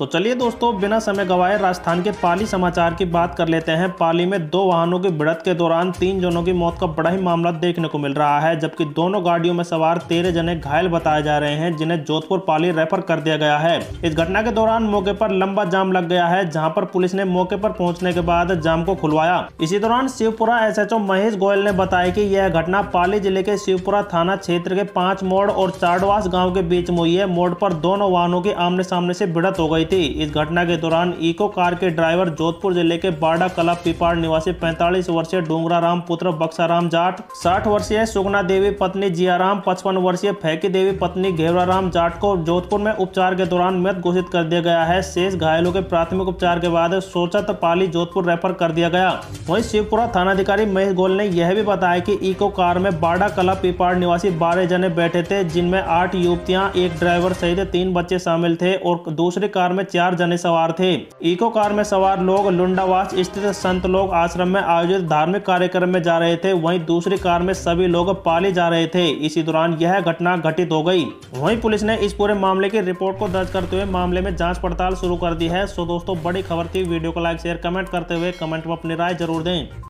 तो चलिए दोस्तों बिना समय गवाए राजस्थान के पाली समाचार की बात कर लेते हैं पाली में दो वाहनों की बढ़त के दौरान तीन जनों की मौत का बड़ा ही मामला देखने को मिल रहा है जबकि दोनों गाड़ियों में सवार तेरह जने घायल बताए जा रहे हैं जिन्हें जोधपुर पाली रेफर कर दिया गया है इस घटना के दौरान मौके पर लंबा जाम लग गया है जहाँ पर पुलिस ने मौके पर पहुँचने के बाद जाम को खुलवाया इसी दौरान शिवपुरा एस महेश गोयल ने बताया की यह घटना पाली जिले के शिवपुरा थाना क्षेत्र के पांच मोड़ और चारवास गाँव के बीच में हुई है मोड़ पर दोनों वाहनों की आमने सामने ऐसी बिड़त हो गयी थी इस घटना के दौरान इको कार के ड्राइवर जोधपुर जिले के बाड़ा कला पिपाड़ निवासी 45 वर्षीय राम पुत्र बक्साराम जाट 60 वर्षीय सुगना देवी पत्नी जियाराम 55 वर्षीय फैकी देवी पत्नी घेवराराम जाट को जोधपुर में उपचार के दौरान मृत घोषित कर दिया गया है शेष घायलों के प्राथमिक उपचार के बाद सोचत पाली जोधपुर रेफर कर दिया गया वही शिवपुरा थानाधिकारी महेश गोयल ने यह भी बताया की इको कार में बाड़ा कला पिपाड़ निवासी बारह जने बैठे थे जिनमें आठ युवतियाँ एक ड्राइवर सहित तीन बच्चे शामिल थे और दूसरी कार कार में चार जने सवार थे इको कार में सवार लोग लुंडावास स्थित संत लोग आश्रम में आयोजित धार्मिक कार्यक्रम में जा रहे थे वहीं दूसरी कार में सभी लोग पाली जा रहे थे इसी दौरान यह घटना घटित हो गई वहीं पुलिस ने इस पूरे मामले की रिपोर्ट को दर्ज करते हुए मामले में जाँच पड़ताल शुरू कर दी है सो दोस्तों बड़ी खबर थी वीडियो को लाइक शेयर कमेंट करते हुए कमेंट में अपनी राय जरूर दें